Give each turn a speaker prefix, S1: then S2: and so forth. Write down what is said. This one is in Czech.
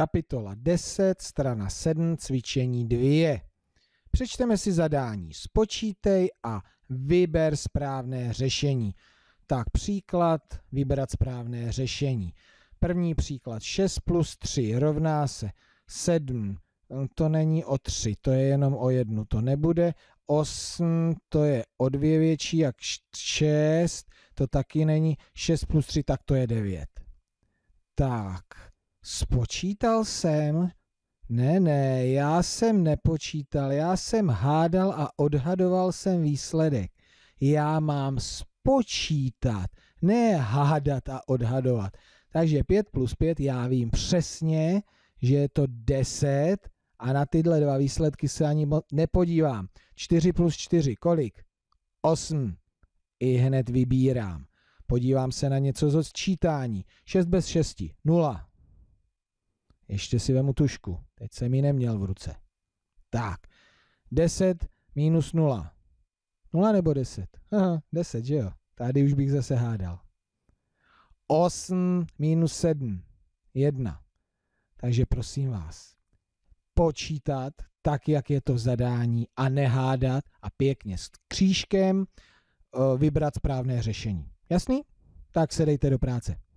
S1: Kapitola 10, strana 7, cvičení 2. Přečteme si zadání, spočítej a vyber správné řešení. Tak příklad, vybrat správné řešení. První příklad 6 plus 3 rovná se 7. To není o 3, to je jenom o 1, to nebude. 8 to je o 2 větší, jak 6, to taky není. 6 plus 3, tak to je 9. Tak, Spočítal jsem? Ne, ne, já jsem nepočítal, já jsem hádal a odhadoval jsem výsledek. Já mám spočítat, ne hádat a odhadovat. Takže 5 plus 5 já vím přesně, že je to 10 a na tyhle dva výsledky se ani nepodívám. 4 plus 4, kolik? 8. I hned vybírám. Podívám se na něco z odčítání. 6 bez 6, 0. Ještě si vemu tušku. Teď jsem ji neměl v ruce. Tak. 10 minus 0. 0 nebo 10? Aha, 10, že jo? Tady už bych zase hádal. 8 minus 7. 1. Takže prosím vás, počítat tak, jak je to zadání a nehádat a pěkně s křížkem eh, vybrat správné řešení. Jasný? Tak se dejte do práce.